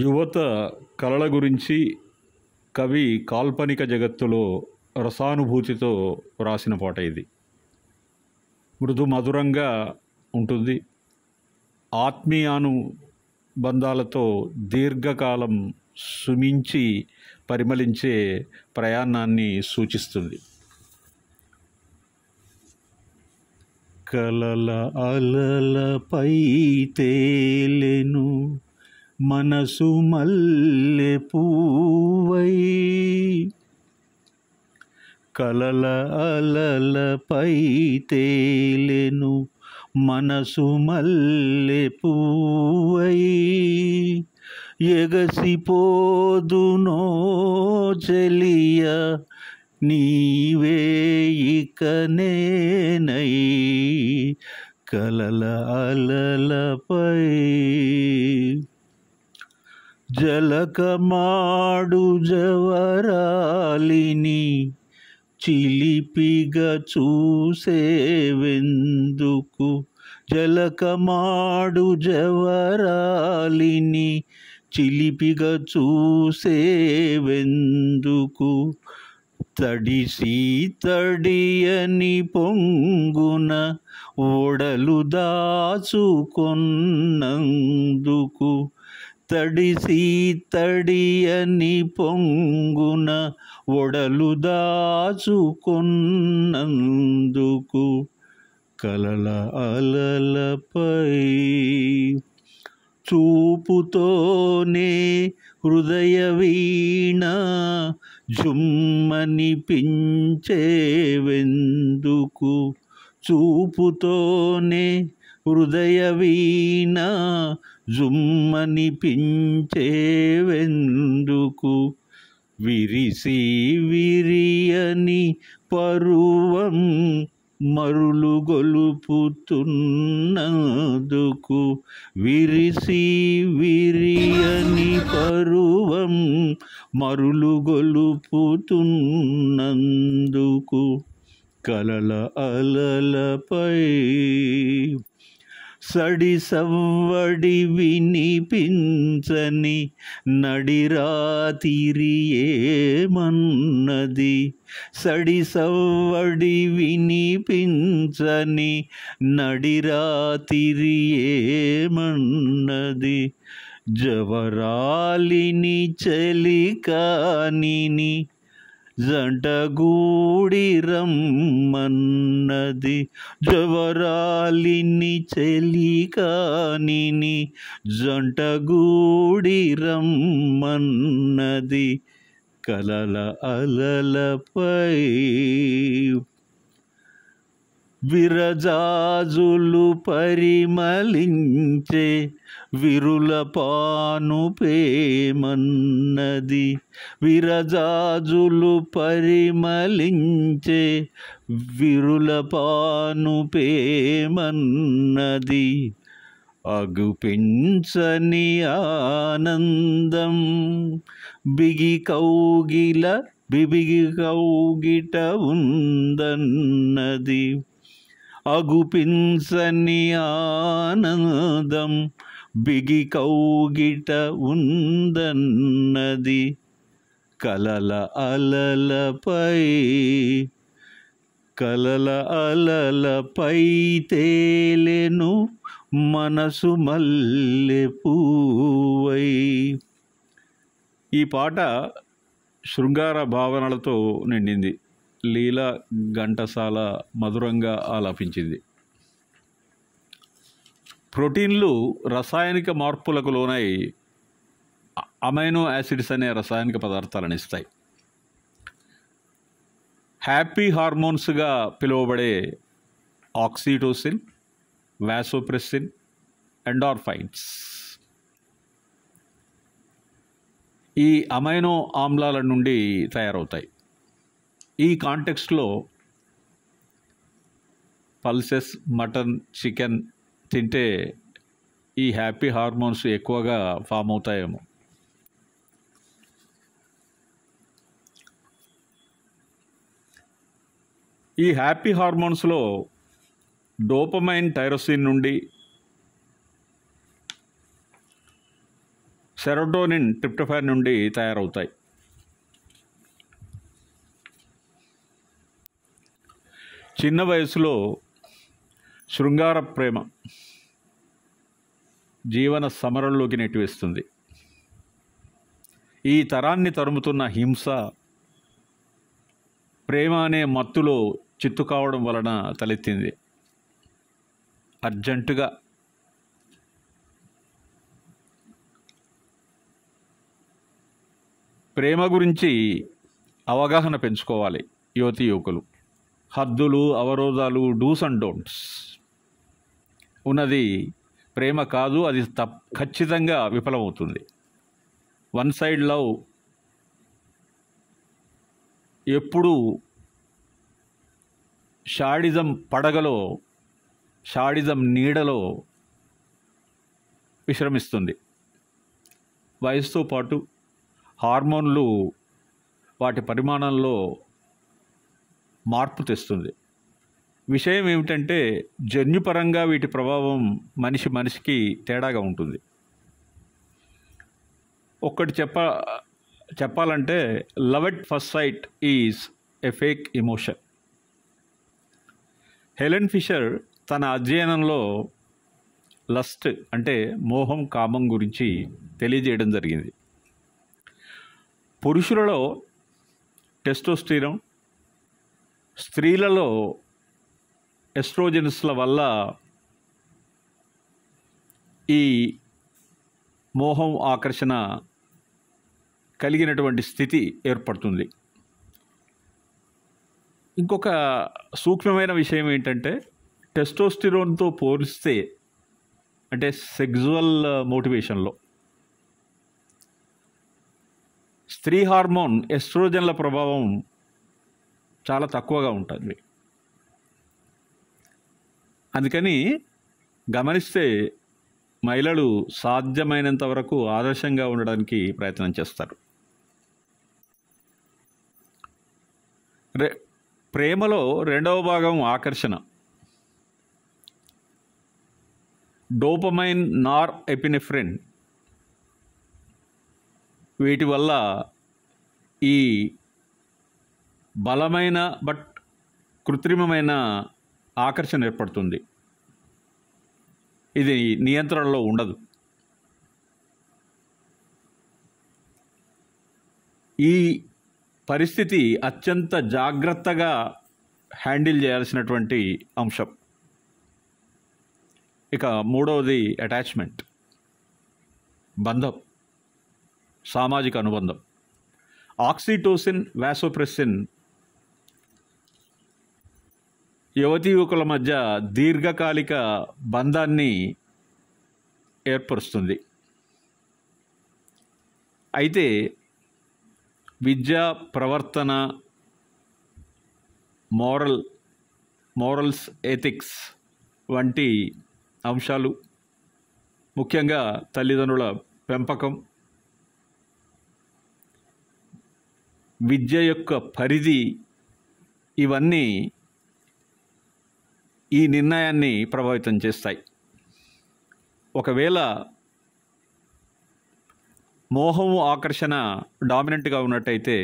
యువత కళల గురించి కవి కాల్పనిక జగత్తులో రసానుభూతితో రాసిన పాట ఇది మృదు మధురంగా ఉంటుంది ఆత్మీయాను బంధాలతో దీర్ఘకాలం సుమించి పరిమళించే ప్రయాణాన్ని సూచిస్తుంది కలల అలలపై తేలెను మనసు మల్లె పూవై కలల అలల పై తేలెను మనసు మల్లె పూవై ఎగసిపోదునో చెలియ నీవే ఇక నేనై కలల అలల పై జలకమాడు జవరాలిని చిలిపిగా చూసేవెందుకు జలకమాడు జవరాలిని చిలిపిగా చూసేవెందుకు తడిసి తడియని పొంగున ఓడలు దాచుకొన్నందుకు తడిసి అని పొంగున ఒడలు దాచుకున్నందుకు కలల అలలపై చూపుతోనే హృదయ వీణ పించేవెందుకు చూపుతోనే హృదయ వీణ జుమ్మనిపించేవెందుకు విరిసి విరియని పరువం మరులు గొలుపుతున్నందుకు విరిసి విరియని పరువం మరులు గొలుపుతున్నందుకు కలల అలలపై సడి సవ్వడి వినిపించని నడిరాతిరి ఏమన్నది సడి సవ్వడి వినిపించని నడిరాతిరి ఏమన్నది జవరాలిని చలికానిని జడగూడి మన్నది జవరాలిని చెలికానిని జంటగూడి మన్నది కలల అలలపై విరజాజులు పరిమళించే విరుల పేమన్నది విరజాజులు పరిమళించే విరుల పేమన్నది అగుపించని ఆనందం బిగి కౌగిల బిబిగి కౌగిట ఉందన్నది అగుపించని ఆనందం బిగి కౌగిట ఉందన్నది కలల అలలపై కలల అలలపై తేలెను మనసు మల్లె పూవై ఈ పాట శృంగార భావనలతో నిండింది లీల ఘంటసాల మధురంగా ఆలపించింది ప్రోటీన్లు రసాయనిక మార్పులకు లోనై అమైనో యాసిడ్స్ అనే రసాయనిక పదార్థాలను ఇస్తాయి హ్యాపీ హార్మోన్స్గా పిలువబడే ఆక్సిటోసిన్ వ్యాసోప్రెసిన్ ఎండార్ఫైన్స్ ఈ అమైనో ఆమ్లాల నుండి తయారవుతాయి ఈ కాంటెక్స్ట్లో పల్సెస్ మటన్ చికెన్ తింటే ఈ హ్యాపీ హార్మోన్స్ ఎక్కువగా ఫామ్ అవుతాయేమో ఈ హ్యాపీ హార్మోన్స్లో డోపమైన్ టైరోసిన్ నుండి సెరోటోనిన్ ట్రిప్టోఫైన్ నుండి తయారవుతాయి చిన్న వయసులో శృంగార ప్రేమ జీవన సమరంలోకి నెట్టివేస్తుంది ఈ తరాన్ని తరుముతున్న హింస ప్రేమ అనే మత్తులో చిత్తు కావడం వలన తలెత్తింది అర్జెంటుగా ప్రేమ గురించి అవగాహన పెంచుకోవాలి యువతి యువకులు హద్దులు అవరోధాలు డూస్ అండ్ డోంట్స్ ఉన్నది ప్రేమ కాదు అది తప్ ఖచ్చితంగా విఫలమవుతుంది వన్ సైడ్ లవ్ ఎప్పుడూ షాడిజం పడగలో షాడిజం నీడలో విశ్రమిస్తుంది వయసుతో పాటు హార్మోన్లు వాటి పరిమాణంలో మార్పు తెస్తుంది విషయం ఏమిటంటే జన్యుపరంగా వీటి ప్రభావం మనిషి మనిషికి తేడాగా ఉంటుంది ఒక్కటి చెప్ప చెప్పాలంటే love at first sight is a fake emotion Helen Fisher తన అధ్యయనంలో లస్ట్ అంటే మోహం కామం గురించి తెలియజేయడం జరిగింది పురుషులలో టెస్టోస్టీరం స్త్రీలలో ఎస్ట్రోజెన్స్ల వల్ల ఈ మోహం ఆకర్షణ కలిగినటువంటి స్థితి ఏర్పడుతుంది ఇంకొక సూక్ష్మమైన విషయం ఏంటంటే టెస్టోస్టిరోన్తో పోలిస్తే అంటే సెక్జువల్ మోటివేషన్లో స్త్రీ హార్మోన్ ఎస్ట్రోజన్ల ప్రభావం చాలా తక్కువగా ఉంటుంది అందుకని గమనిస్తే మహిళలు సాధ్యమైనంత వరకు ఆదర్శంగా ఉండడానికి ప్రయత్నం చేస్తారు రే ప్రేమలో రెండవ భాగం ఆకర్షణ డోపమైన్ నార్ ఎపినెఫ్రిన్ వీటి వల్ల ఈ బలమైన బట్ కృత్రిమమైన ఆకర్షణ ఏర్పడుతుంది ఇది నియంత్రణలో ఉండదు ఈ పరిస్థితి అత్యంత జాగ్రత్తగా హ్యాండిల్ చేయాల్సినటువంటి అంశం ఇక మూడవది అటాచ్మెంట్ బంధం సామాజిక అనుబంధం ఆక్సిటోసిన్ వ్యాసోప్రెసిన్ యువతి యువకుల మధ్య దీర్ఘకాలిక బంధాన్ని ఏర్పరుస్తుంది అయితే విద్య ప్రవర్తన మోరల్ మోరల్స్ ఎథిక్స్ వంటి అంశాలు ముఖ్యంగా తల్లిదండ్రుల పెంపకం విద్య యొక్క పరిధి ఇవన్నీ ఈ నిర్ణయాన్ని ప్రభావితం చేస్తాయి ఒకవేళ మోహము ఆకర్షణ డామినెంట్గా ఉన్నట్టయితే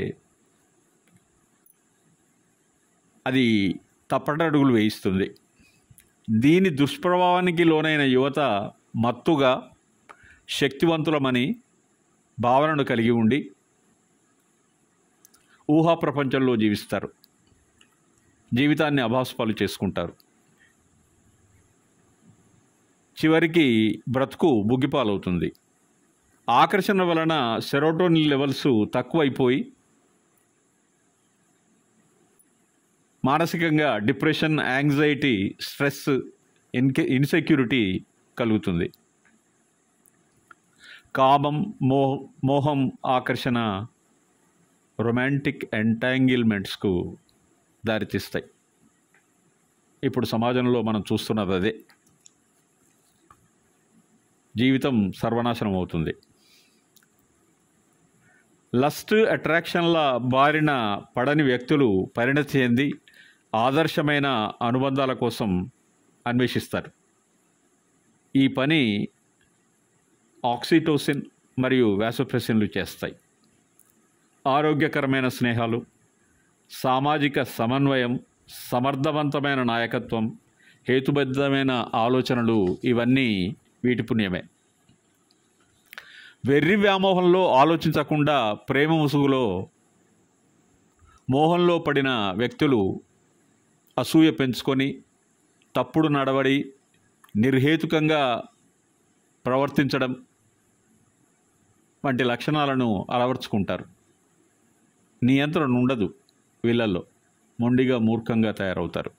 అది తప్పటడుగులు వేయిస్తుంది దీని దుష్ప్రభావానికి లోనైన యువత మత్తుగా శక్తివంతులమని భావనను కలిగి ఉండి ఊహా ప్రపంచంలో జీవిస్తారు జీవితాన్ని అభాస్పాలు చేసుకుంటారు చివరికి బ్రతుకు బుగ్గిపాలవుతుంది ఆకర్షణ వలన సెరోటోనిన్ లెవెల్స్ తక్కువైపోయి మానసికంగా డిప్రెషన్ యాంగ్జైటీ స్ట్రెస్ ఇన్కే ఇన్సెక్యూరిటీ కలుగుతుంది కామం మోహ మోహం ఆకర్షణ రొమాంటిక్ ఎంటాంగిల్మెంట్స్కు దారితీస్తాయి ఇప్పుడు సమాజంలో మనం చూస్తున్నది అదే జీవితం సర్వనాశనం అవుతుంది లస్ట్ అట్రాక్షన్ల బారిన పడని వ్యక్తులు పరిణతి చెంది ఆదర్శమైన అనుబంధాల కోసం అన్వేషిస్తారు ఈ పని ఆక్సిటోసిన్ మరియు వ్యాసోప్రెసిన్లు చేస్తాయి ఆరోగ్యకరమైన స్నేహాలు సామాజిక సమన్వయం సమర్థవంతమైన నాయకత్వం హేతుబద్ధమైన ఆలోచనలు ఇవన్నీ వీటి పుణ్యమే వెర్రి వ్యామోహంలో ఆలోచించకుండా ప్రేమ ముసుగులో మోహంలో పడిన వ్యక్తులు అసూయ పెంచుకొని తప్పుడు నడవడి నిర్హేతుకంగా ప్రవర్తించడం వంటి లక్షణాలను అలవర్చుకుంటారు నియంత్రణ ఉండదు వీళ్ళల్లో మొండిగా మూర్ఖంగా తయారవుతారు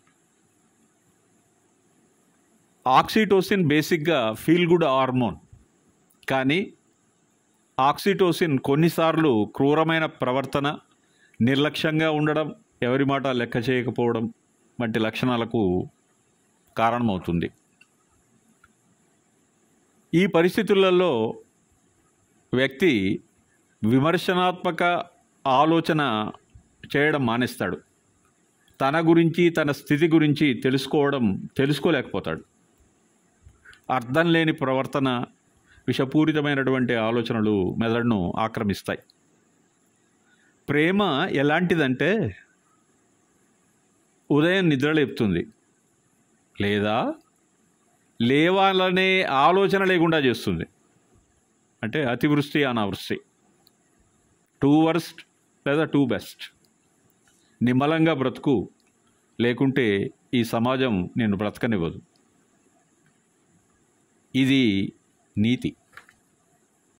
ఆక్సిటోసిన్ బేసిక్గా ఫీల్ గుడ్ హార్మోన్ కానీ ఆక్సిటోసిన్ కొన్నిసార్లు క్రూరమైన ప్రవర్తన నిర్లక్ష్యంగా ఉండడం ఎవరి మాట లెక్క చేయకపోవడం వంటి లక్షణాలకు కారణమవుతుంది ఈ పరిస్థితులలో వ్యక్తి విమర్శనాత్మక ఆలోచన చేయడం మానేస్తాడు తన గురించి తన స్థితి గురించి తెలుసుకోవడం తెలుసుకోలేకపోతాడు అర్థం లేని ప్రవర్తన విషపూరితమైనటువంటి ఆలోచనలు మెదడును ఆక్రమిస్తాయి ప్రేమ ఎలాంటిదంటే ఉదయం నిద్ర లేపుతుంది లేదా లేవాలనే ఆలోచన లేకుండా చేస్తుంది అంటే అతివృష్టి అనావృష్టి టూ వర్స్ట్ లేదా టూ బెస్ట్ నిమ్మలంగా బ్రతుకు లేకుంటే ఈ సమాజం నేను బ్రతకనివ్వదు ఇది నీతి